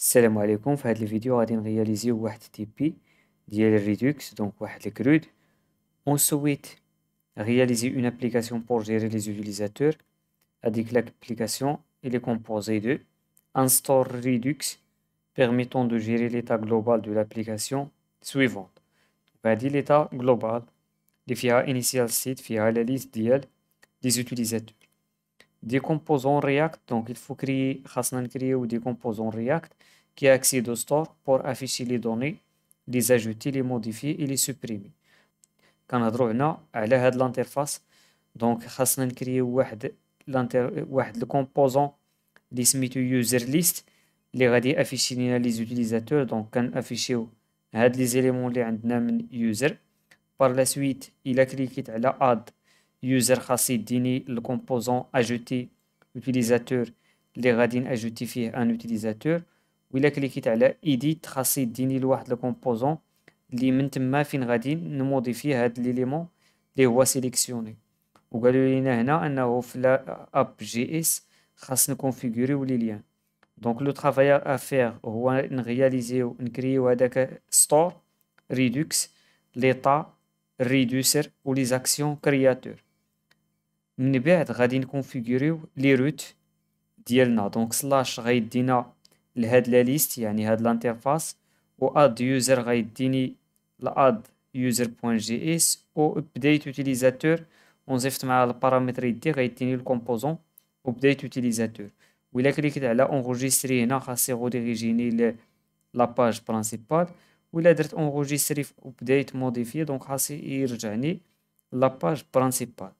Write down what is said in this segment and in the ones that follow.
Salam aleykoum, في à الفيديو غادي نرياليزيو à Redux, donc on souhaite réaliser une application pour gérer les utilisateurs que l'application est composée de un store redux permettant de gérer l'état global de l'application suivante dit l'état global les via initial site via la liste des utilisateurs des composants React donc il faut créer créer des composants React qui accède au store pour afficher les données, les ajouter, les modifier et les supprimer. Quand on a à l'interface, donc on a créé le composant dit user list, les radis afficher les utilisateurs, donc on affiché les éléments qui ont un user. Par la suite, il a cliqué sur add user, donné le composant ajouter utilisateur, les radis ajouter un utilisateur. وإلا كليكيت على ايديت خاص يديني لواحد لو كومبوزون اللي من تما فين غادي نمودي فيه هاد ليليمون اللي هو سيليكسيوني وقالوا لينا هنا انه في اب جي اس خاص نكونفيغوريو لي ليان دونك لو ترافاي افير هو نغياليزيو نكريو هذاك ستور ريدوكس ليطا ريدوسر و لي زاكسيون كرياتور من بعد غادي نكونفيغوريو لي روت ديالنا دونك سلاش غيدينا لهاد لا ليست يعني هاد لانتيرفاس و اد يوزر غيديني لاد يوزر بوين جي اس و ابديت يوتيليزاتور ونزيفت مع البارامتر يدي غيديني الكومبوزون و بديت يوتيليزاتور و الا كليكت على اونغوجيستري هنا خاصي خاص يغوديريجيني لاباج برانسيبال و الا درت اونغوجيستري وبديت موديفي دونك خاصي يرجعني لاباج برانسيبال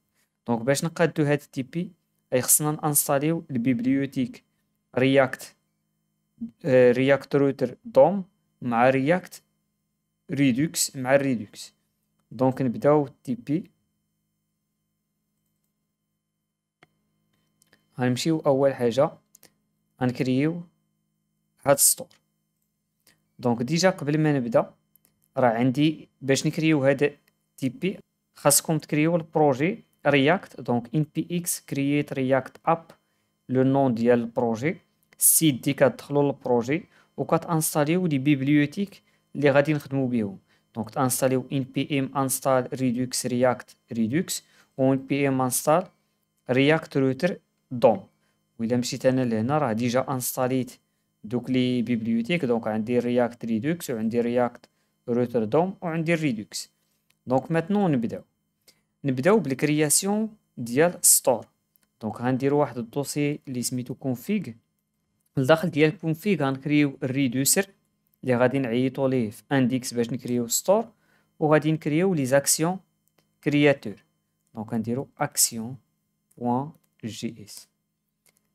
دونك باش نقادو هاد التيبي اي خصنا نانستاليو البيبليوتيك رياكت رياكت روتر دوم مع رياكت ريدوكس مع ريدوكس دونك نبداو تي بي غنمشيو اول حاجه غنكريو هاد السطور دونك ديجا قبل ما نبدا راه عندي باش نكريو هاد تي بي خاصكم تكريو البروجي رياكت دونك ان بي اكس كرييت رياكت اب لو نون ديال البروجي السيت دي كتدخلوا للبروجي وكتانستاليو لي بيبليوتيك اللي غادي نخدمو بيهم دونك تانستاليو ان بي ام انستال ريدوكس رياكت ريدوكس و ان بي ام انستال رياكت روتر دوم و الا مشيت انا لهنا راه ديجا انستاليت دوك لي بيبليوتيك دونك عندي رياكت ريدوكس وعندي رياكت روتر دوم وعندي ريدوكس دونك ماتنو نبداو نبداو بالكرياسيون ديال ستور دونك غندير واحد الدوسي اللي سميتو كونفيغ لداخل ديال كونفيغ غنكريو الريدوسر اللي غادي نعيطو ليه في انديكس باش نكريو ستور وغادي نكريو لي زاكسيون كرياتور دونك غنديرو بوان جي اس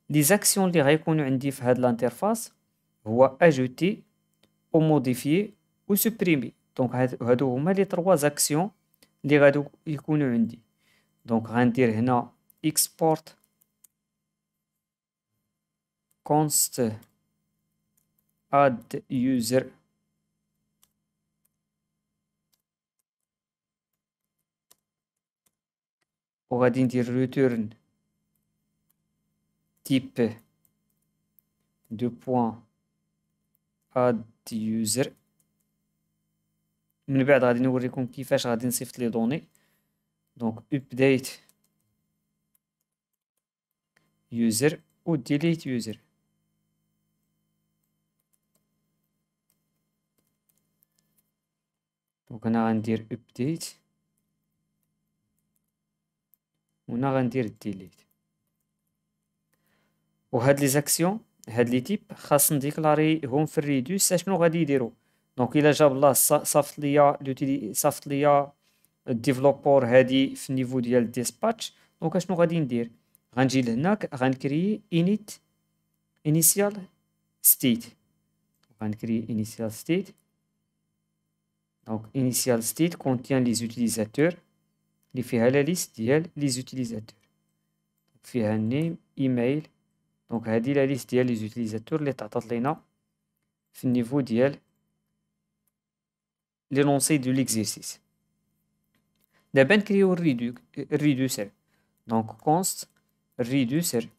لي زاكسيون اللي غيكونوا عندي في هاد الانترفاس هو اجوتي او موديفي او سوبريمي دونك هادو هما لي تروا زاكسيون اللي غادو يكونوا عندي دونك غندير هنا اكسبورت const add user وغادي ندير return type دو بوان add user من بعد غادي نوريكم كيفاش غادي نصيفط لي دوني دونك update user و delete user وهنا غندير ابديت وهنا غندير ديليت وهاد لي زاكسيون هاد لي تيب خاص هوم في الريدوس اشنو غادي يديرو دونك الا جاب الله صافط ليا لوتيلي صافط ليا الديفلوبور هادي في النيفو ديال ديسباتش دونك اشنو غادي ندير غنجي لهناك غنكري انيت انيسيال ستيت غنكري انيسيال ستيت Donc, initial state contient les utilisateurs. Les fait la liste, il les utilisateurs. fait un name, email. Donc, il la liste, il les utilisateurs. Les tatat l'ina. niveau, l'énoncé de l'exercice. D'abord, créé un reducer. Donc, const reducer.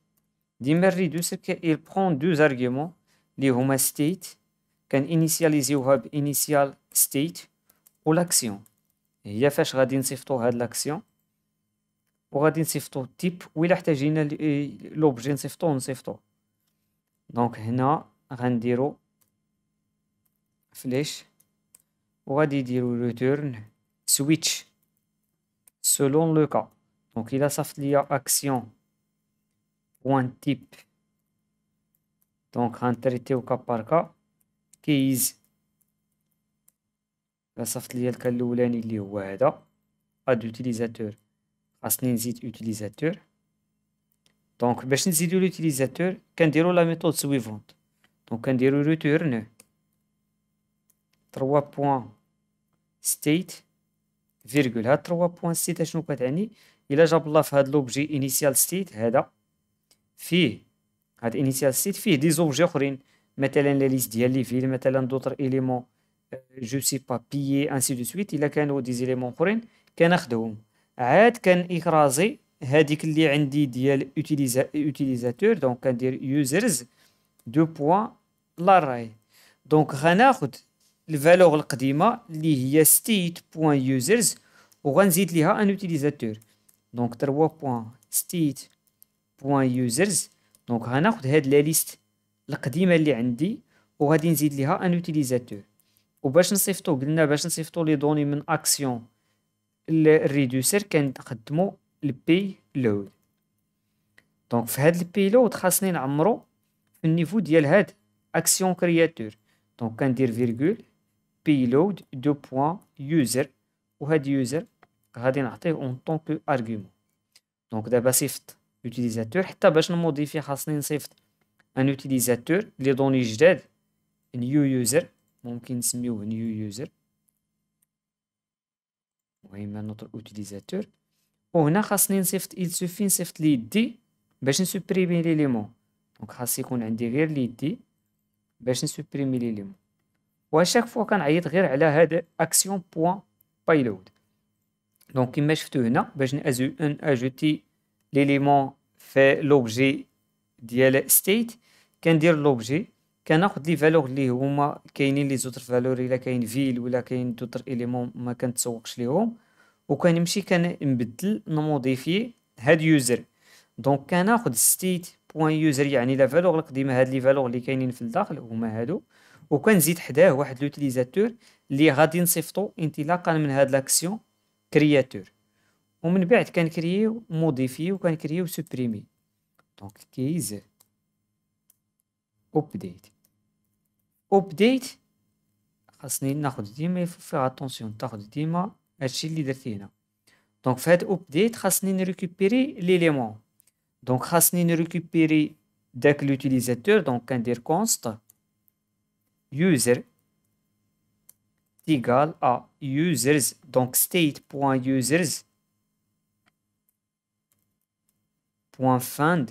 Dimmer reducer, il prend deux arguments. Les home state, qu'un initialiser au hub initial state. ولاكسيون هي فاش غادي نصيفطو هاد لاكسيون وغادي نصيفطو التيب ولا احتاجينا لوبجي نصيفطوه نصيفطوه دونك هنا غنديرو فليش وغادي يديرو ريتيرن سويتش سولون لو كا دونك الا صافط ليا اكسيون بوان تيب دونك غنتريتيو كا بار كا كيز الا صفت لي الكا الاولاني اللي هو هذا اد اوتيليزاتور خاصني نزيد اوتيليزاتور دونك باش نزيدو لوتيليزاتور كنديرو لا ميثود سويفونت دونك كنديرو ريتورن 3 ستيت فيرغول هاد 3 ستيت اشنو كتعني الا جاب الله في هاد لوبجي انيسيال ستيت هذا فيه هاد انيسيال ستيت فيه دي زوبجي اخرين مثلا لا ليست ديال لي فيل مثلا دوطر اليمون Euh, je sais pas piller ainsi de suite il a kanou des elements qu'on kanakhdoum aad kan ikrazi hadik li 3ndi dial utilisateur donc gandir users deux points array donc ghana khod la valeur lqdima li point users w ghanzid liha un utilisateur donc trois points state point users donc ghana khod had la liste lqdima li 3ndi w ghadi liha un utilisateur وباش نصيفطو قلنا باش نصيفطو لي دوني من اكسيون الريديوسر كنخدمو البي لود دونك في هاد البي لود خاصني نعمرو في النيفو ديال هاد اكسيون كرياتور دونك كندير فيرغول بي لود دو بوين يوزر وهاد يوزر غادي نعطيه اون طون كو ارغيومون دونك دابا صيفط يوتيليزاتور حتى باش نموديفي خاصني نصيفط ان يوتيليزاتور لي دوني جداد نيو يوزر ممكن نسميوه نيو يوزر مهم نوتر اوتيليزاتور وهنا خاصني نصيفط il سوفي نصيفط لي يدي باش نسوبريمي ليمون دونك خاص يكون عندي غير لي يدي باش نسوبريمي ليليمون وشاك فوا كنعيط غير على هذا اكسيون بوين بايلود دونك كيما شفتو هنا باش نازو ان اجوتي لي ليمون في لوبجي ديال ستيت كندير لوبجي كناخد لي فالور اللي هما كاينين لي زوتر فالور الا كاين فيل ولا كاين دوتر اليمون ما كنتسوقش ليهم وكنمشي كنبدل نموديفي هاد يوزر دونك كناخد ستيت بوان يوزر يعني لا فالور القديمه هاد لي فالور اللي كاينين في الداخل هما هادو وكنزيد حداه واحد لوتيليزاتور اللي غادي نصيفطو انطلاقا من هاد لاكسيون كرياتور ومن بعد كنكرييو موديفي وكنكرييو سوبريمي دونك كيز update Update. Chacun il ne faut faire attention. Chacun il ne ma. Le chiffre de référence. Donc fait update. Chacun il ne récupère l'élément. Donc chacun il ne récupère l'utilisateur donc indère const user égal à users. Donc state find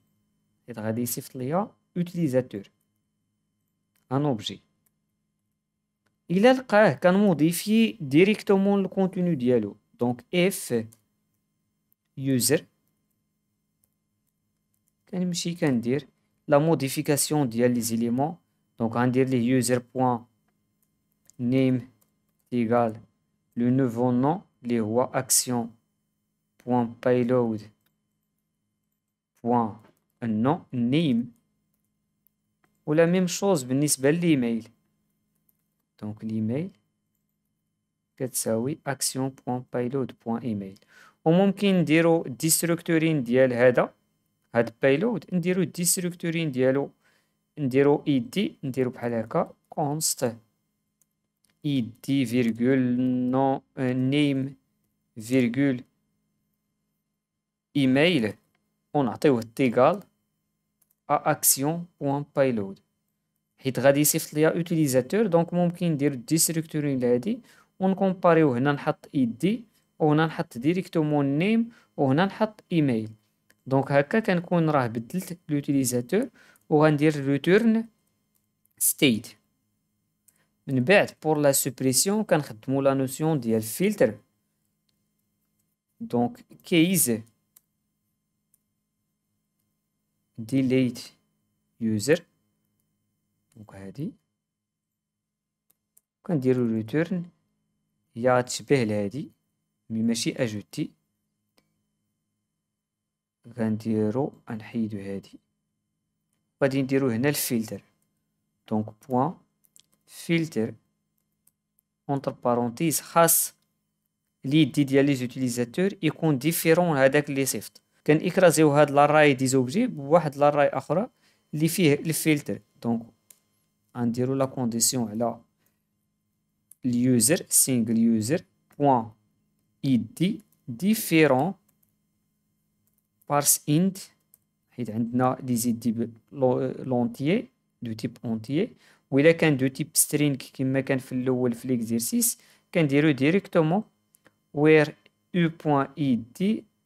Il utilisateur. Un objet. Il a le cas de modifie directement le contenu de Donc, f user on va dire la modification de éléments Donc, on va dire user. name égale le nouveau nom les rois actions .payload un nom, name. Ou la même chose, venis bel l'email. Donc l'email, action.payload.email. On peut dire destructorin dial hada, had payload, on dirait destructorin on id, on const, id, virgule, name, virgule, email, on a tout égal à action.payload. payload. غادي يصيفط utilisateur donc peut dire destructuring on on هنا id directement name email. va هكا l'utilisateur l'utilisateur on va dire return state. Une pour la suppression كنخدمو la notion de filter. Donc, case delete user دونك هادي كنديرو return هي غتشبه لهادي مي ماشي اجوتي غنديرو غنحيدو هادي غادي نديرو هنا الفلتر دونك بوان فلتر اونتر بارونتيز خاص ليدي ديال لي زوتيليزاتور يكون ديفيرون هذاك لي صيفط كان اكرازيو هاد لا راي زوبجي بواحد لا راي اخرى اللي فيه الفلتر دونك غنديرو لا كونديسيون على اليوزر سينجل يوزر بوان ايدي ديفيرون بارس انت حيت عندنا لي دي لونتيي دو تيب اونتيي و الا كان دو تيب سترينغ كما كان في الاول في ليكزيرسيس كنديرو ديريكتومون وير u.id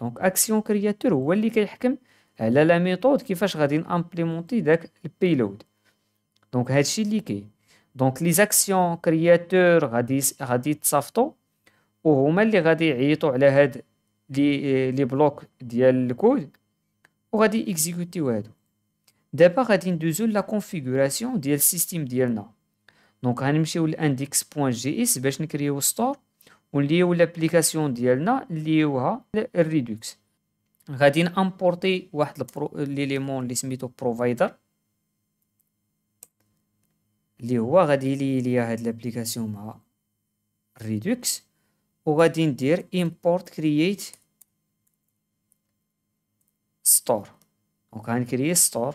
دونك اكسيون كرياتور هو اللي كيحكم على لا ميثود كيفاش غادي نامبليمونتي داك البيلود دونك هادشي اللي كاين دونك لي زاكسيون كرياتور غادي غادي يتصافطوا وهما اللي غادي يعيطوا على هاد لي لي بلوك ديال الكود وغادي اكزيكوتيو هادو دابا غادي ندوزو لا كونفيغوراسيون ديال السيستيم ديالنا دونك غنمشيو جي اس باش نكريو ستور ونليو لابليكاسيون ديالنا هو الريدوكس غادي نامبورتي واحد ليليمون اللي سميتو بروفايدر اللي هو غادي لي ليا هاد لابليكاسيون مع الريدوكس وغادي ندير امبورت كرييت ستور store وغنكري ستور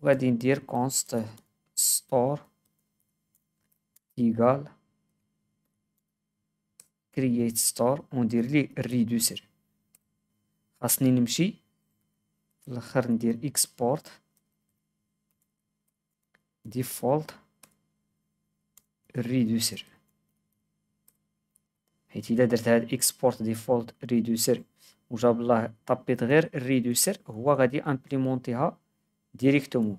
وغادي ندير كونست ستور ايغال كرييت ستور وندير ليه الريدوسر خاصني نمشي الاخر ندير اكسبورت ديفولت ريدوسر حيت الا درت هاد اكسبورت ديفولت ريدوسر وجاب الله طبيت غير الريدوسر هو غادي امبليمونتيها ديريكتومون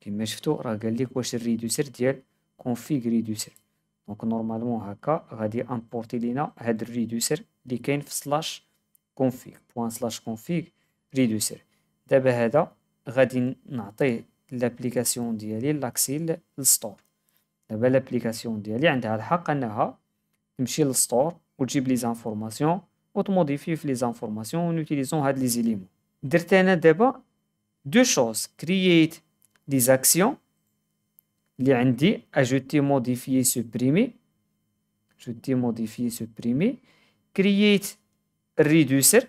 كما شفتو راه قال لك واش الريدوسر ديال كونفيغ ريدوسر دونك نورمالمون هكا غادي امبورتي لينا هاد الريدوسر اللي كاين في سلاش كونفيغ بوان سلاش كونفيغ ريدوسر دابا هذا غادي نعطيه لابليكاسيون ديالي لاكسي للستور دابا لابليكاسيون ديالي عندها الحق انها تمشي للستور وتجيب لي زانفورماسيون وتموديفي في لي زانفورماسيون ونوتيليزون هاد لي زيليمون درت انا دابا دو شوز كرييت دي زاكسيون اللي عندي ajouter modifier supprimer ajouter modifier supprimer create reducer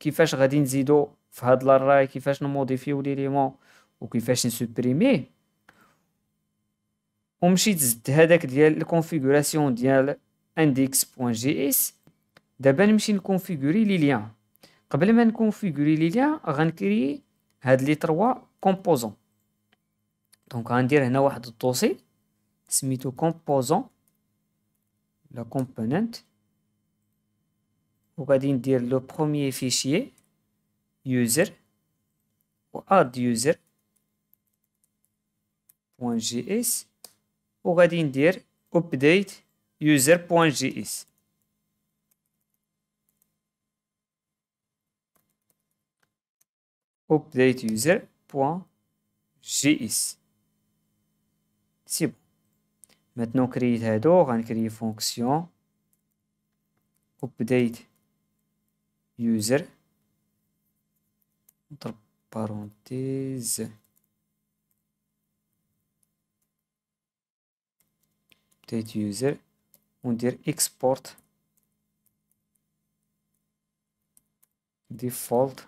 كيفاش غادي نزيدو ou هاد الراي كيفاش supprimer ليليمون وكيفاش نسوبريمي ومشيت زدت هذاك ديال الكونفيغوراسيون ديال index.js دابا نمشي نكونفيغوري لي ليان قبل ما نكونفيغوري لي ليان غنكري هاد لي كومبوزون donc, on va dire, on va aussi, on va dire, on va dire, on va dire, on va dire, le premier fichier User ou dire, user.js on va dire, Maintenant, Maintenant, créer هادو fonction. fonction update user entre parenthèses update user dire export default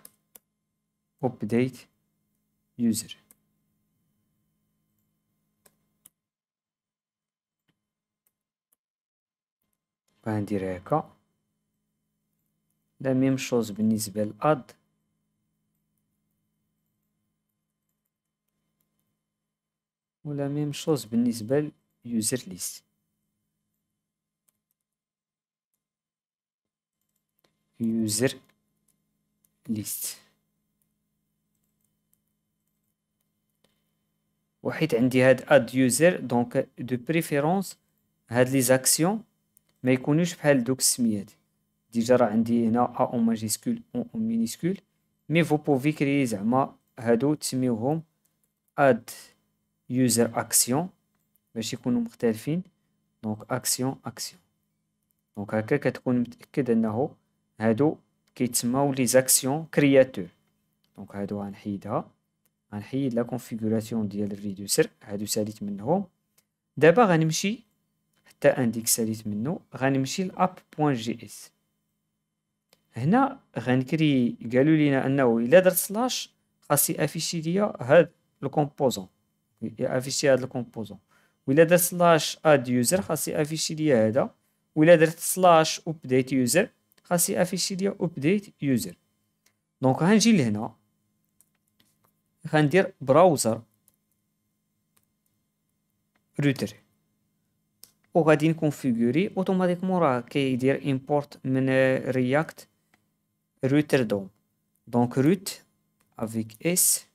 update user ben La même chose benisbel ad. Ou la même chose benisbel user list. User list. وحيت عندي add user donc de préférence à les actions ما يكونوش بحال دوك السميات ديجا راه عندي هنا ا اون ماجيسكول اون اون مينيسكول مي فو بوفي كريي زعما هادو تسميوهم اد يوزر اكسيون باش يكونوا مختلفين دونك اكسيون اكسيون دونك هكا كتكون متاكد انه هادو كيتسماو لي زاكسيون كرياتور دونك هادو غنحيدها غنحيد لا كونفيغوراسيون ديال الريدوسر هادو ساليت منهم دابا غنمشي تا انديك ساليت منو غنمشي لاب بوان جي اس هنا غنكري قالوا لينا انه الا درت سلاش خاصي افيشي ليا هاد الكومبوزون افيشي هاد الكومبوزون ولا درت سلاش اد يوزر خاصي افيشي ليا هذا ولا درت سلاش ابديت يوزر خاصي افيشي ليا ابديت يوزر دونك غنجي لهنا غندير براوزر روتر On va configurer automatiquement, il va dire import mener React Rutherdon. Donc Rut, avec S,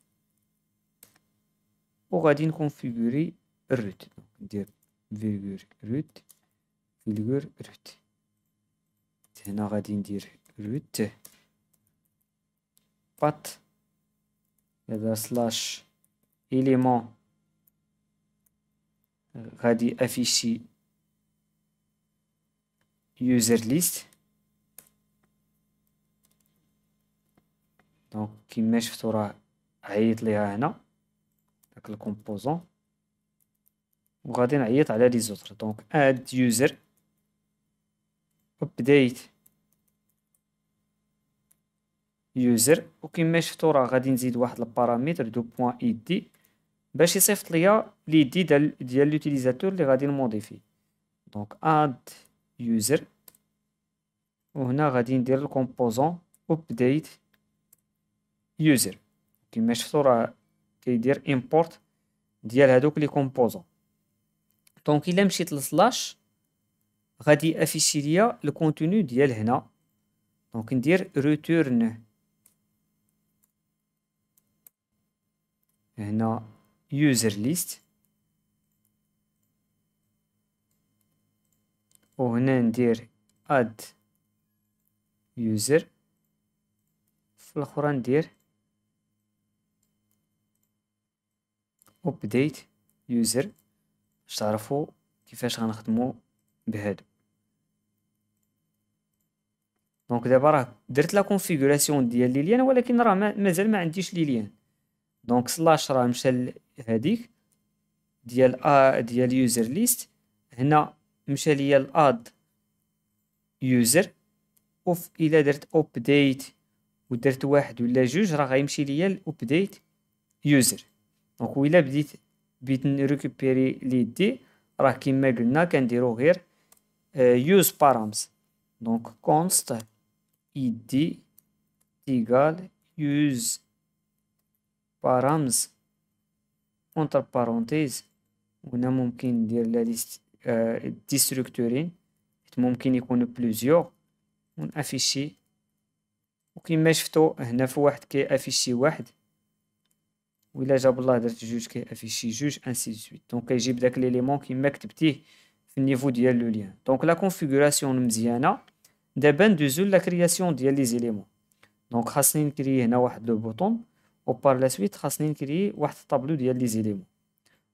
on va configurer Rut. Donc, va dire virgule Rut, virgule Rut. On va dire Rut. Pat, et va slash élément, il va dire affiché. user list دونك كيما شفتو راه عيط ليها هنا داك الكومبوزون وغادي نعيط على لي زوتر دونك اد يوزر ابديت يوزر وكما شفتو راه غادي نزيد واحد البارامتر دو بوين اي دي باش يصيفط ليا لي دي ديال لوتيليزاتور اللي غادي نموديفي دونك اد يوزر وهنا غادي ندير الكومبوزون update user كما شفتوا راه كيدير import ديال هادوك لي كومبوزون دونك الا مشيت لسلاش غادي افيشي ليا الكونتوني ديال هنا دونك ندير ريتورن هنا user list وهنا ندير اد يوزر في الاخرى ندير update user باش تعرفوا كيفاش غنخدموا بهادو دونك دابا راه درت لا كونفيغوراسيون ديال ليليان ولكن راه مازال ما عنديش ليليان دونك سلاش راه مشى لهاديك ديال ا ديال يوزر ليست هنا مشى ليا الاد يوزر اوف الى درت ابديت ودرت واحد ولا جوج راه غيمشي ليا الابديت يوزر دونك الى بديت بيت نريكوبيري لي دي راه كيما قلنا كنديرو غير يوز بارامز دونك كونست اي دي ايغال يوز بارامز اونتر بارونتيز هنا ممكن ندير لا ليست ديستركتورين ممكن يكونوا بلوزيوغ ونافيشي وكيما شفتو هنا في واحد كي افيشي واحد وإلا جاب الله درت جوج كي افيشي جوج انسي سويت دونك كيجيب داك ليليمون كيما كتبتيه في النيفو ديال لو ليان دونك لا كونفيغوراسيون مزيانه دابا ندوزو لا كرياسيون ديال لي زيليمون دونك خاصني نكري هنا واحد لو بوطون و بار لا سويت خاصني نكري واحد الطابلو ديال لي زيليمون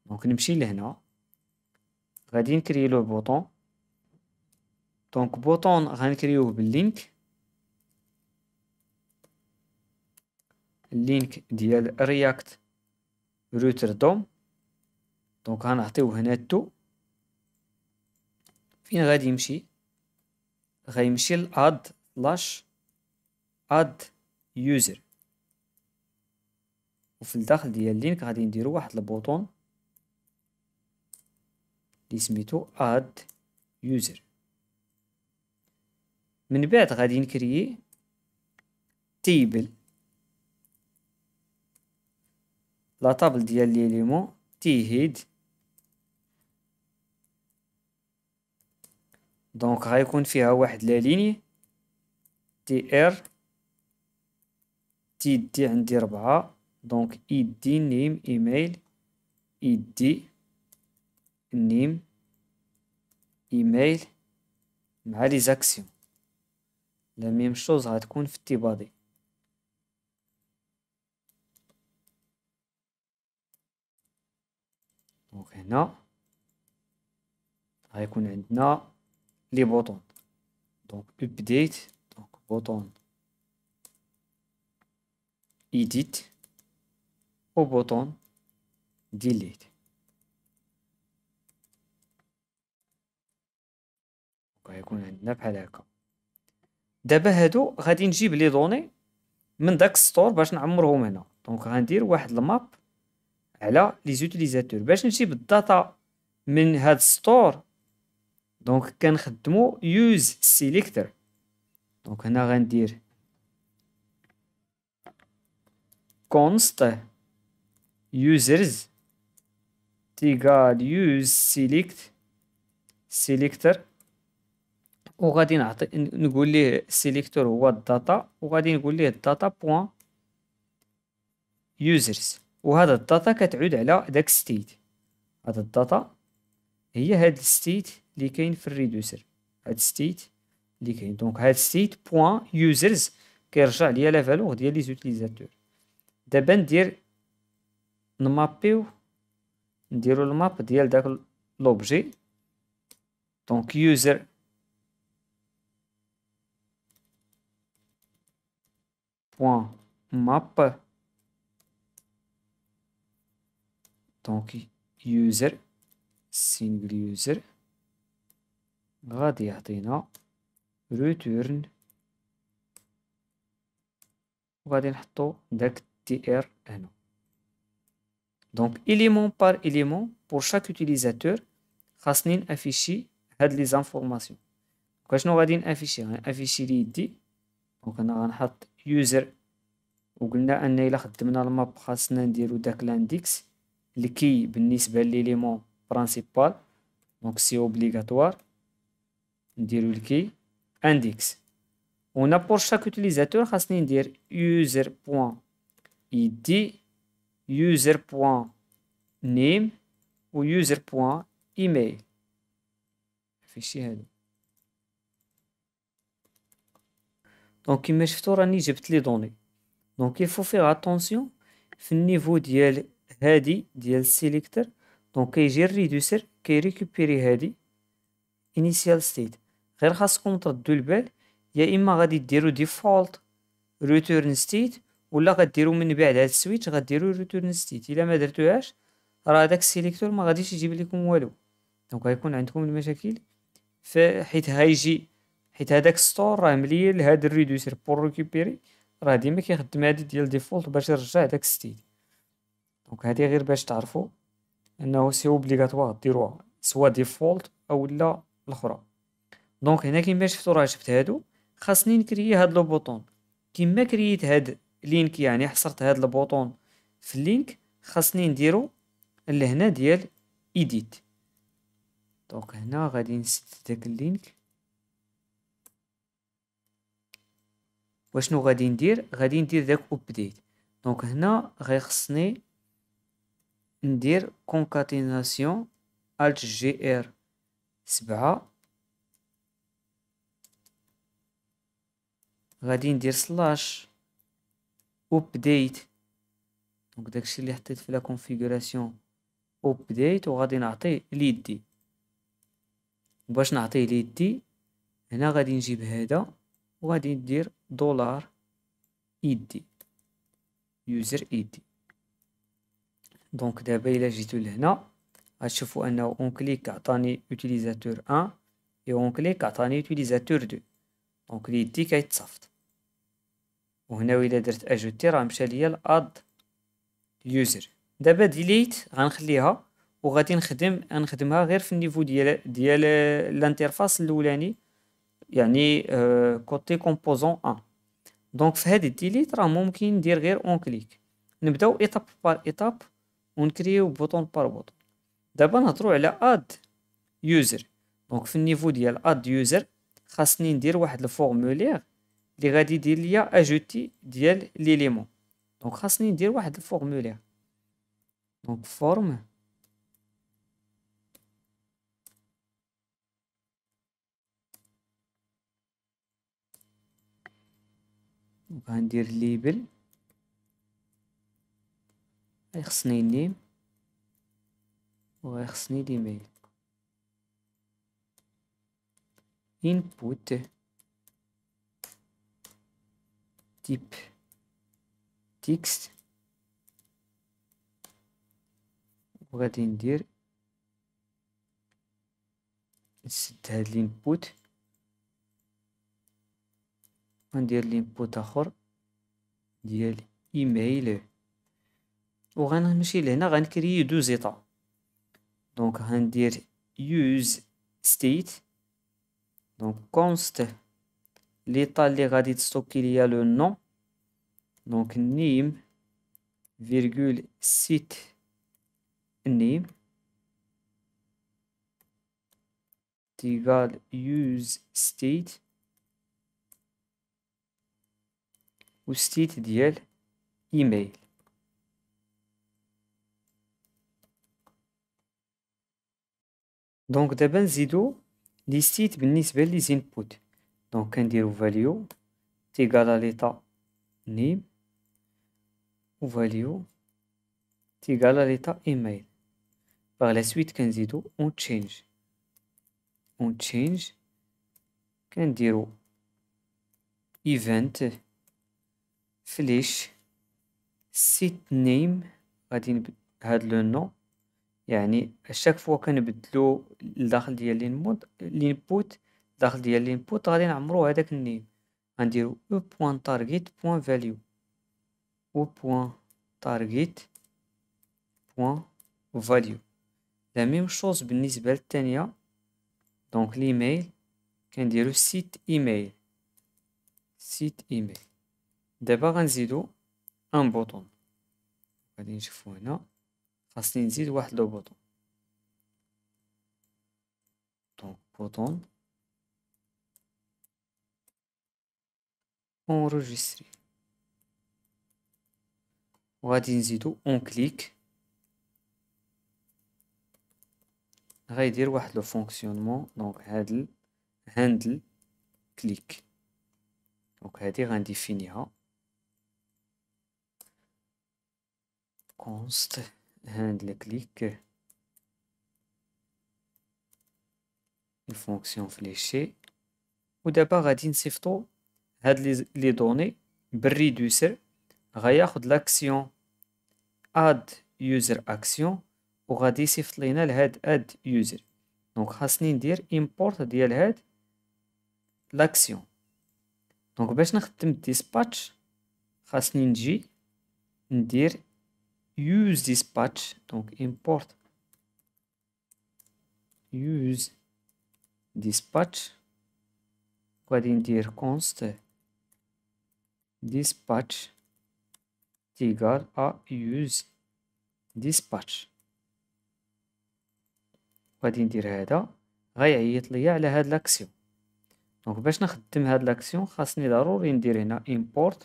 دونك نمشي لهنا غادي نكري لو بوطون دونك بوطون غنكريوه باللينك اللينك ديال رياكت روتر دوم دونك غنعطيوه هنا تو فين غادي يمشي غيمشي لاد لاش اد يوزر وفي الداخل ديال اللينك غادي نديرو واحد البوطون اللي سميتو اد يوزر من بعد غادي نكري تيبل لا طابل ديال لي ليمون هيد دونك غيكون فيها واحد لا ليني تي ار تي دي عندي ربعة دونك اي دي نيم ايميل اي دي النيم ايميل مع لي زاكسيون لا ميم شوز غتكون في التيبادي دونك هنا غيكون عندنا لي بوطون دونك ابديت دونك بوطون ايديت و بوطون ديليت غيكون عندنا بحال هكا دابا هادو غادي نجيب لي دوني من داك السطور باش نعمرهم هنا دونك غندير واحد الماب على لي زوتيليزاتور باش نجيب الداتا من هاد السطور دونك كنخدمو يوز سيليكتر دونك هنا غندير const users تيغال use select selector وغادي نعطي نقول ليه سيليكتور هو الداتا وغادي نقول ليه الداتا بوان يوزرز وهذا الداتا كتعود على داك ستيت هاد الداتا هي هاد الستيت اللي كاين في الريدوسر هاد ستيت اللي كاين دونك هاد ستيت بوان يوزرز كيرجع ليا لا فالور ديال لي زوتيليزاتور دابا ندير نمابيو نديرو الماب ديال داك لوبجي دونك يوزر Map donc user single user radia return va d'un donc élément par élément pour chaque utilisateur rasnine affichi les informations question va radin affiché un fichier dit hein. وهنا غنحط يوزر وقلنا ان الا خدمنا الماب خاصنا نديرو داك لانديكس اللي كي بالنسبه لليمون برينسيبال دونك سي اوبليغاتوار نديرو الكي انديكس ونا بور شاك اوتيليزاتور خاصني ندير يوزر point id user point name و user point email فيشي هذا دونك كيما شفتو راني جبت لي دوني دونك يفو فيغ اتونسيون في النيفو ديال هادي ديال السيليكتر دونك كيجي الريدوسر كيريكوبيري هادي انيسيال ستيت غير خاصكم تردو البال يا اما غادي ديرو ديفولت ريتورن ستيت ولا غديرو من بعد هاد السويتش غديرو ريتورن ستيت الا ما درتوهاش راه داك السيليكتور ما غاديش يجيب لكم والو دونك غيكون عندكم المشاكل فحيت هايجي حيت هذاك ستور راه مليل هاد الريدوسير بور ريكوبيري راه ديما كيخدم هادي ديال ديفولت باش يرجع داك ستيل دونك هادي غير باش تعرفوا انه سي اوبليغاتوار ديروها سوا ديفولت او لا الاخرى دونك هنا كيما شفتوا راه شفت هادو خاصني نكري هاد لو بوطون كيما كريت هاد لينك يعني حصرت هاد البوطون في اللينك خاصني نديرو لهنا ديال ايديت دونك هنا غادي نسد داك اللينك وشنو غادي ندير غادي ندير داك ابديت دونك هنا غيخصني ندير كونكاتيناسيون الت جي ار سبعة غادي ندير سلاش ابديت دونك داكشي اللي حطيت في لا كونفيغوراسيون ابديت وغادي نعطيه ليدي باش نعطيه ليدي هنا غادي نجيب هذا وغادي ندير دولار ايدي يوزر ايدي دونك دابا الى جيتو لهنا غتشوفوا انه اون كليك عطاني يوتيليزاتور 1 اي اون كليك عطاني يوتيليزاتور 2 دونك ليدي كيتصفط وهنا الى درت اجوتي راه مشى ليا الاد يوزر دابا ديليت غنخليها وغادي نخدم غنخدمها غير في النيفو ديال ديال الانترفاس الاولاني Il y a côté composant 1. Donc, il y a un petit litre qui est derrière. On clique. Nous avons étape par étape. On crée un bouton par bouton. D'abord, on trouve trouvé le add user. Donc, au niveau de l'add user, on a dit que le formulaire est ajouté à l'élément. Donc, on a dit que formulaire un formulaire. Donc, form وغندير ليبل غيخصني نيم وغيخصني ليميل input type text وغادي ندير نسد هاد الانبوت غندير لينبوت اخر ديال ايميل وغانا ماشي لهنا غنكري دو زيطا دونك غندير يوز ستيت دونك كونست ليطا اللي غادي تستوكي ليا لو نو دونك نيم فيرغول سيت نيم تيغال يوز ستيت Ou site de email. Donc, d'abord, Zido, les sites les inputs. Donc, on dit value, c'est égal à l'état name, value, égal à l'état email. Par la suite, on on change. On change, on event. فليش سيت نيم غادي هاد لو نو يعني اشاك فوا كنبدلو الداخل ديال الانبوت لينبوت الداخل ديال لينبوت غادي نعمرو هداك النيم غنديرو او بوين تارغيت بوين فاليو او بوين تارغيت بوين فاليو لا ميم شوز بالنسبة للتانية دونك ليميل كنديرو سيت ايميل سيت ايميل دابا غنزيدو ان بوطون غادي نشوفو هنا خاصني نزيد واحد لو بوطون دونك بوطون انرجستري وغادي نزيدو اون كليك غيدير واحد لو فونكسيونمون دونك هاد هاندل كليك دونك هادي غنديفينيها const eh, les clics une fonction fléchée ou d'abord à din had les données briduser rayah l'action add user action ou radi sift n'a head add user donc n'est dire import d'y aller l'action donc dispatch hasnin j dire use this patch donc import use this patch podem dizer const? this patch igual a use this patch غادي ندير هذا غيعيط ليا على هاد لاكسيون دونك باش نخدم هاد لاكسيون خاصني ضروري ندير هنا import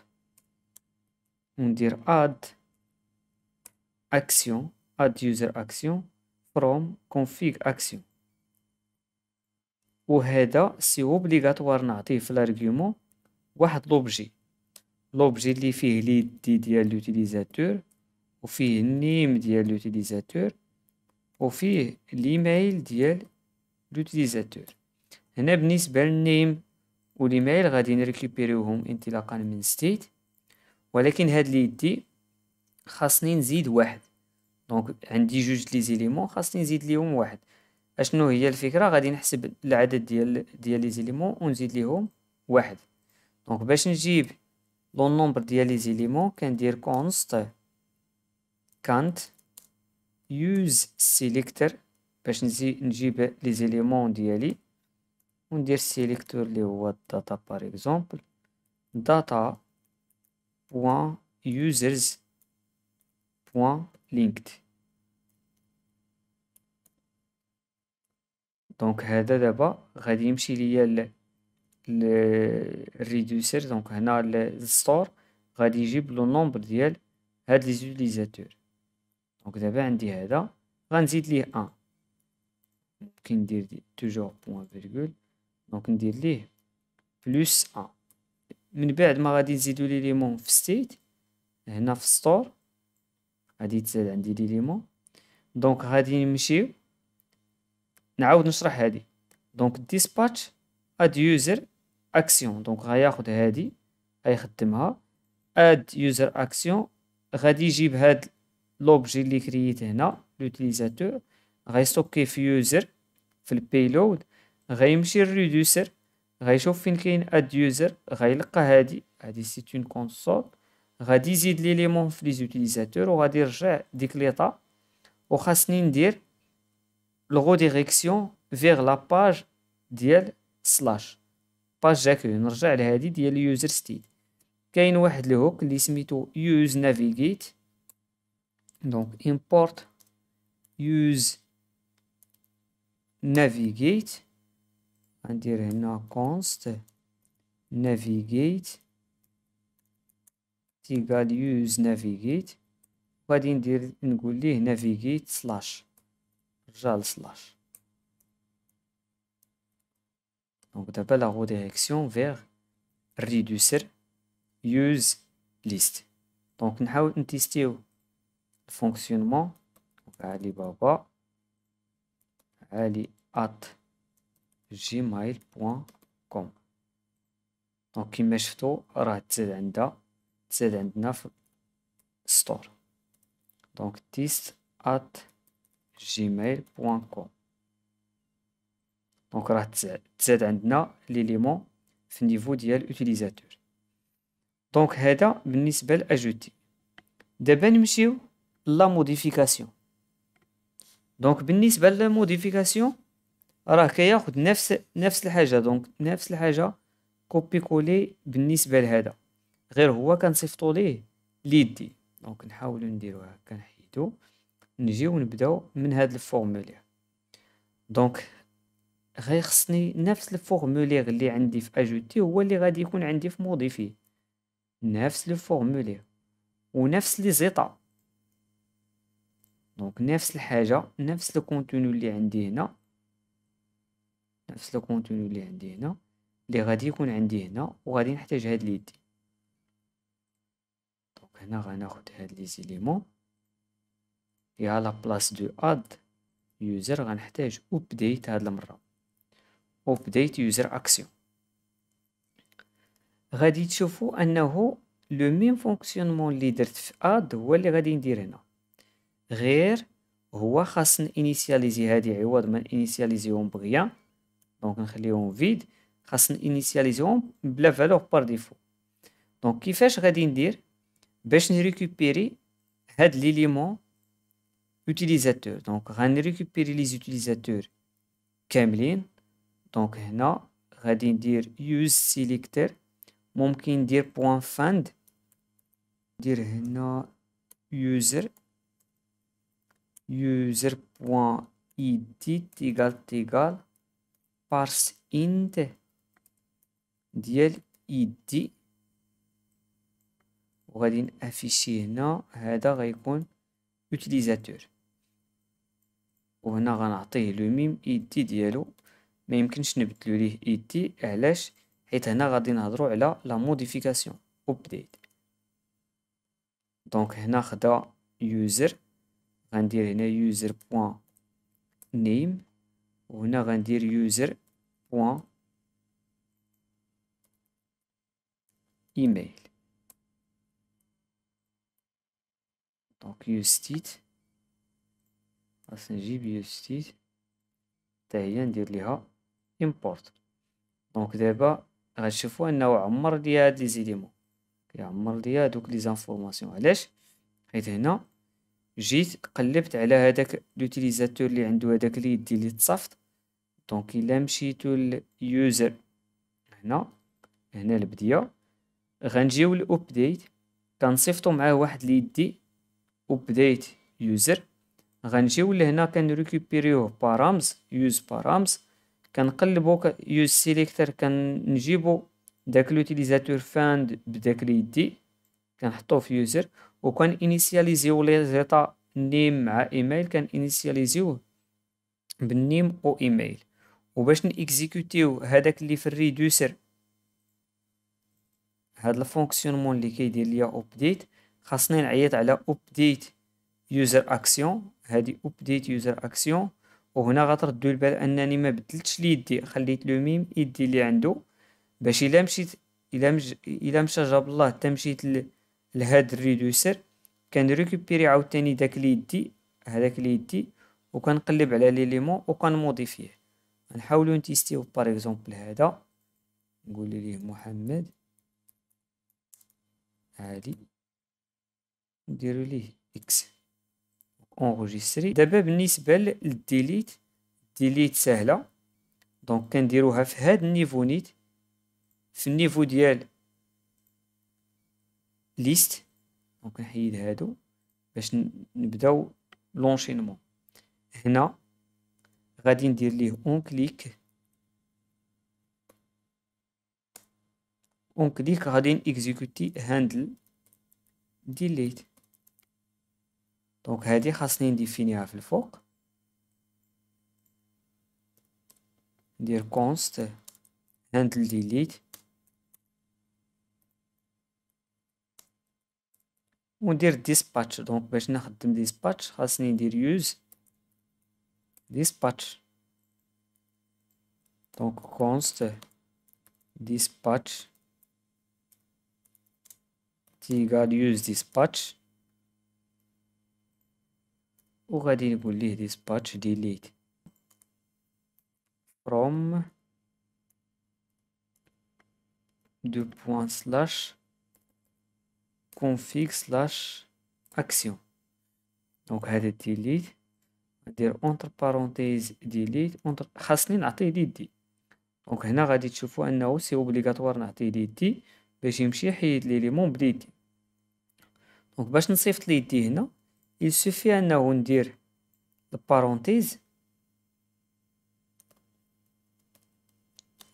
وندير add action add user action from config action وهذا سي اوبليغاتوار نعطيه في الارغيومون واحد لوبجي لوبجي اللي فيه ليد دي ديال لوتيليزاتور وفيه النيم ديال لوتيليزاتور وفيه الايميل ديال لوتيليزاتور هنا بالنسبه للنيم والايميل غادي نريكوبيريوهم انطلاقا من ستيت ولكن هاد ليد دي خاصني نزيد واحد دونك عندي جوج لي زيليمون خاصني نزيد ليهم واحد اشنو هي الفكره غادي نحسب العدد ديال ديال لي زيليمون ونزيد ليهم واحد دونك باش نجيب لون نومبر ديال لي زيليمون كندير كونست كانت يوز سيليكتر باش نجيب لي زيليمون ديالي وندير سيليكتور اللي هو الداتا بار اكزومبل داتا بوان يوزرز linked دونك هذا دابا غادي يمشي ليا الريدوسر دونك هنا الستور غادي يجيب لو نومبر ديال هاد لي زوتيليزاتور دونك دابا عندي هذا غنزيد ليه ان ممكن ندير توجور بوان فيرغول دونك ندير ليه بلس ان من بعد ما غادي نزيدو ليمون في ستيت هنا في ستور غادي يتزاد عندي لي ليمون دونك غادي نمشيو نعاود نشرح هادي دونك ديسباتش اد يوزر اكسيون دونك غياخد هادي غيخدمها اد يوزر اكسيون غادي يجيب هاد لوبجي اللي كرييت هنا لوتيليزاتور غيستوكي في يوزر في البيلود غيمشي للريدوسر غيشوف فين كاين اد يوزر غيلقى هادي هادي سيت اون كونسول Radizid l'élément fris utilisateur ou radir j'ai déclare ta ou rasnin dire le redirection vers la page d'elle slash page j'ai que une reja l'hadid y'a le user state kain ou hdl use navigate donc import use navigate on dirait const navigate qui va dire use navigate w hadi ndir ngoul lihna vigate slash Donc, slash ou gtaba la redirection vers reducer use list donc n'haou ntistio le fonctionnement ali baba ali at gmail.com donc il j'ai vu rah t'est cd9 store donc test at gmail.com donc c'est l'élément niveau de l'utilisateur donc c'est municipal ajouté de maintenant monsieur la modification donc municipal la modification donc c'est la chose donc chose copier coller غير هو كنصيفطو ليه ليدي دونك نحاولو نديرو هكا نحيدو نجيو نبداو من هاد الفورمولير دونك غير خصني نفس الفورمولير اللي عندي في اجوتي هو اللي غادي يكون عندي في موديفي نفس الفورمولير ونفس لي زيتا دونك نفس الحاجه نفس الكونتوني اللي عندي هنا نفس الكونتوني اللي عندي هنا اللي غادي يكون عندي هنا وغادي نحتاج هاد ليدي هنا غناخد هاد لي زيليمون يا على بلاص دو اد يوزر غنحتاج اوبديت هاد المرة اوبديت يوزر اكسيون غادي تشوفوا انه لو ميم فونكسيونمون لي درت في اد هو اللي غادي ندير هنا غير هو خاصنا انيسياليزي هادي عوض ما انيسياليزيهم بغيا دونك نخليهم فيد خاصنا انيسياليزيهم بلا فالور بار ديفو دونك كيفاش غادي ندير باش récupérer l'élément utilisateur donc récupérer les utilisateurs كاملين donc هنا غادي ندير use selector ممكن ندير point find ندير هنا user user point parse int ديال id وغادي نافيشي هنا هذا غيكون يوتيليزاتور وهنا غنعطيه لو ميم ايدي ديالو ما يمكنش نبدلو ليه ايدي علاش حيت هنا غادي نهضروا على لا موديفيكاسيون ابديت دونك هنا خدا يوزر غندير هنا يوزر بوين نيم وهنا غندير يوزر بوين ايميل دونك يوستيت خاص نجيب يوستيت تا هي ندير ليها امبورت دونك دابا غنشوفو انه عمر لي هاد لي زيليمون كيعمر لي هادوك لي زانفورماسيون علاش حيت هنا جيت قلبت على هداك لوتيليزاتور لي عندو هداك لي يدي لي الصفط دونك الا مشيتو ليوزر هنا هنا البديه غنجيو لابديت كنصيفطو معاه واحد ليدي يدي وبديت يوزر غنجيو لهنا كنريكوبيريوه بارامز يوز بارامز كنقلبو يوز سيليكتر كنجيبو داك لوتيليزاتور فاند بداك لي كنحطو في يوزر وكان انيسياليزيو لي زيتا نيم مع ايميل كان انيسياليزيو بالنيم او ايميل وباش نيكزيكوتيو هذاك اللي في الريدوسر هاد الفونكسيونمون اللي كيدير ليا اوبديت خاصني نعيط على اوبديت يوزر اكسيون هادي update يوزر اكسيون وهنا غتردوا البال انني ما بدلتش ليدي خليت لو ميم يدي اللي عنده باش الا مشيت الا مج... الا مشى جاب الله حتى مشيت ل... لهاد الريدوسر ريكوبيري عاوتاني داك ليدي هذاك ليدي وكنقلب على ليليمون وكنموديفيه نحاولو نتيستيو بار اكزومبل هذا نقول ليه محمد هادي نديرو ليه اكس اونغوجيستري دابا بالنسبه للديليت ديليت سهله دونك كنديروها في هاد النيفو نيت في النيفو ديال ليست دونك نحيد هادو باش نبداو لونشينمون هنا غادي ندير ليه اون كليك اون كليك غادي نيكزيكوتي هاندل ديليت دونك هادي خاصني نديفينيها في الفوق ندير كونست هاندل ديليت وندير ديسباتش دونك باش نخدم ديسباتش خاصني ندير يوز dispatch دونك const dispatch تيغال use dispatch وغادي نقول ليه dispatch delete from دو بوان سلاش config سلاش action دونك هذا ديليت ندير اونتر بارونتيز ديليت اونتر خاصني نعطيه دي دي دونك هنا غادي تشوفوا انه سي اوبليغاتوار نعطيه دي دي باش يمشي يحيد ليليمون بدي دي دونك باش نصيفط لي دي هنا يسوفي انه ندير البارونتيز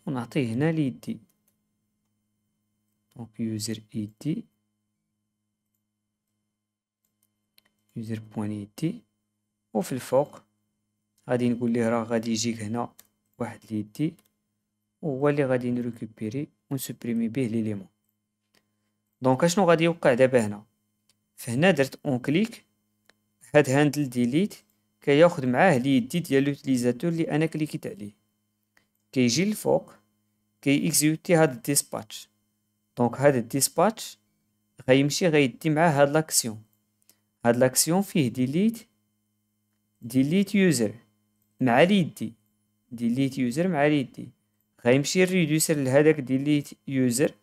ونعطيه هنا ليدي دونك يوزر ايدي يوزر بوان ايدي وفي الفوق غادي نقول ليه راه غادي يجيك هنا واحد ليدي وهو اللي غادي نريكوبيري ونسوبريمي به ليليمون دونك اشنو غادي يوقع دابا هنا فهنا درت اون كليك هاد هاندل ديليت كياخد معاه اليدي ديال لوتيليزاتور اللي انا كليكيت عليه كيجي الفوق كي اكزيوتي هاد الديسباتش دونك هاد الديسباتش غيمشي غيدي معاه هاد لاكسيون هاد لاكسيون فيه ديليت ديليت يوزر مع ليدي ديليت يوزر مع ليدي غيمشي الريدوسر لهداك ديليت يوزر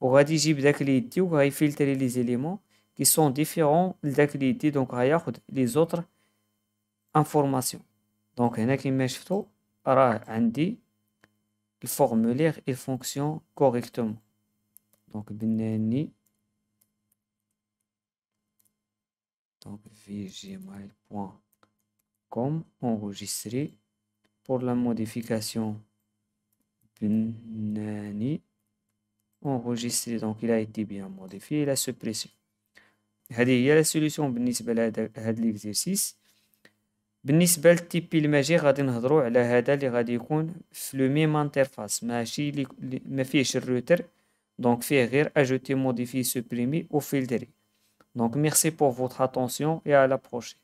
وغادي يجيب داك اليدي وغيفلتري لي زيليمون qui sont différents qualité donc ailleurs les autres informations donc un كيما شفتوا راه formulaire et fonction correctement donc بناني donc vgmail.com enregistré pour la modification Benani enregistré donc il a été bien modifié la a هذه هي لا سوليسيون بالنسبه لهذا هذا ليكزيرسيس بالنسبه للتيبي الماجي غادي نهضروا على هذا اللي غادي يكون في لو ميم انترفاس ماشي لي ما فيهش الروتر دونك فيه غير اجوتي موديفي سوبريمي فيلتري دونك ميرسي بور فوتر اتونسيون يا لا بروشين